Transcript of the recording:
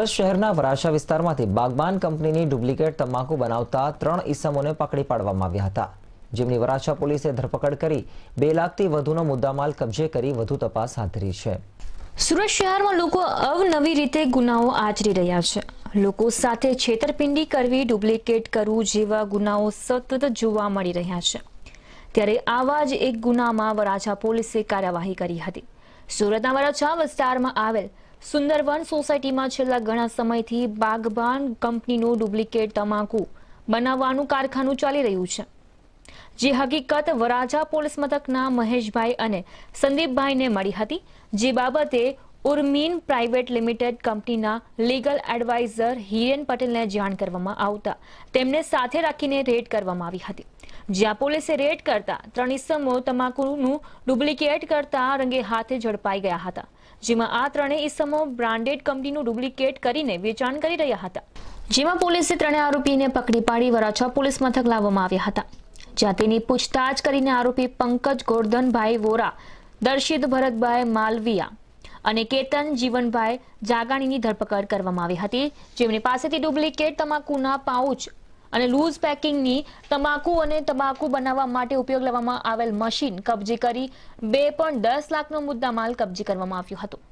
સુરત શહેરના વરાછા વિસ્તારમાંથી બાગબાન કંપનીની ડુપ્લિકેટ તમાકુ બનાવતા ત્રણ ઈસમોને પકડી પાડવામાં આવ્યા હતા જેમની વરાછા પોલીસે ધરપકડ કરી બે લાખથી વધુનો મુદ્દામાલ કબજે કરી વધુ તપાસ હાથ ધરી છે સુરત શહેરમાં લોકો અવનવી રીતે ગુનાઓ આચરી રહ્યા છે લોકો સાથે છેતરપિંડી કરવી ડુપ્લિકેટ કરવું જેવા ગુનાઓ સતત જોવા મળી રહ્યા છે ત્યારે આવા જ એક ગુનામાં વરાછા પોલીસે કાર્યવાહી કરી હતી સુરતના વરાછા વિસ્તારમાં આવેલ સુંદરવન સોસાયટીમાં છેલ્લા ઘણા સમયથી બાગબાન કંપનીનું ડુપ્લિકેટ તમાકુ બનાવવાનું કારખાનું ચાલી રહ્યું છે જે હકીકત વરાજા પોલીસ મથકના મહેશભાઈ અને સંદીપભાઈને મળી હતી જે બાબતે ઉર્મીન પ્રાઇવેટ લિમિટેડ કંપનીના લીગલ એડવાઇઝર હિરેન પટેલને જાણ કરવામાં આવતા તેમને સાથે રાખીને રેડ કરવામાં આવી હતી જ્યાં પોલીસે રેડ કરતા ત્રણ ઇસમો તમાકુનું ડુપ્લિકેટ કરતા રંગે હાથે ઝડપાઈ ગયા હતા જેમાં આ ત્રણેય ઇસમો બ્રાન્ડેડ કંપનીનું ડુપ્લિકેટ કરીને વેચાણ કરી રહ્યા હતા જેમાં પોલીસે ત્રણે આરોપીને પકડી પાડી વરાછા પોલીસ મથક લાવવામાં આવ્યા હતા જ્યાં તેની પૂછતાછ કરીને આરોપી પંકજ ગોરધનભાઈ વોરા દર્શિત ભરતભાઈ માલવિયા અને કેતન જીવનભાઈ જાગાણીની ધરપકડ કરવામાં આવી હતી જેમની પાસેથી ડુપ્લિકેટ તમાકુના પાઉચ અને લૂઝ પેકિંગની તમાકુ અને તમાકુ બનાવવા માટે ઉપયોગ લેવામાં આવેલ મશીન કબજે કરી બે લાખનો મુદ્દામાલ કબજે કરવામાં આવ્યો હતો